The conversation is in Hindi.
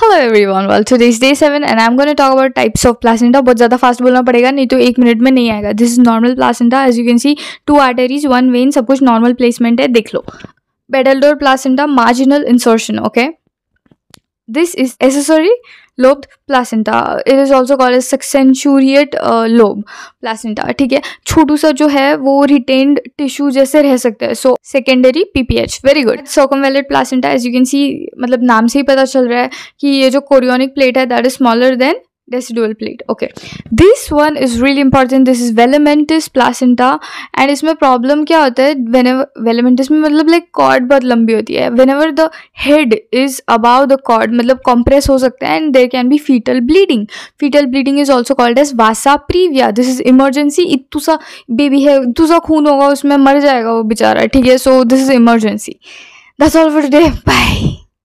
Hello everyone well today is day seven and I am gonna talk about types of placenta बहुत ज़्यादा फास्ट बोलना पड़ेगा नहीं तो एक मिनट में नहीं आएगा this is normal placenta as you can see two arteries one vein सब कुछ नॉर्मल प्लेसमेंट है देख लो battledore placenta marginal insertion okay This is accessory lobed placenta. It is also called as succenturiate uh, lobe placenta. theek hai chhotu sa jo hai wo retained tissue jaise reh sakta hai So secondary PPH. Very good. Circumvallate placenta as you can see matlab naam se hi pata chal raha hai ki ye jo chorionic plate hai that is smaller than decidual plate okay this one is really important this is velamentous placenta and इसमें प्रॉब्लम क्या होता है वेन वेलेमेंटिस में मतलब लाइक कॉर्ड बहुत लंबी होती है whenever the head is above the cord मतलब कॉम्प्रेस हो सकता है and there can be foetal bleeding foetal bleeding is also called as vasa previa this is emergency इतू सा बेबी है इतू सा खून होगा उसमें मर जाएगा वो बेचारा ठीक है so this is emergency that's all for day bye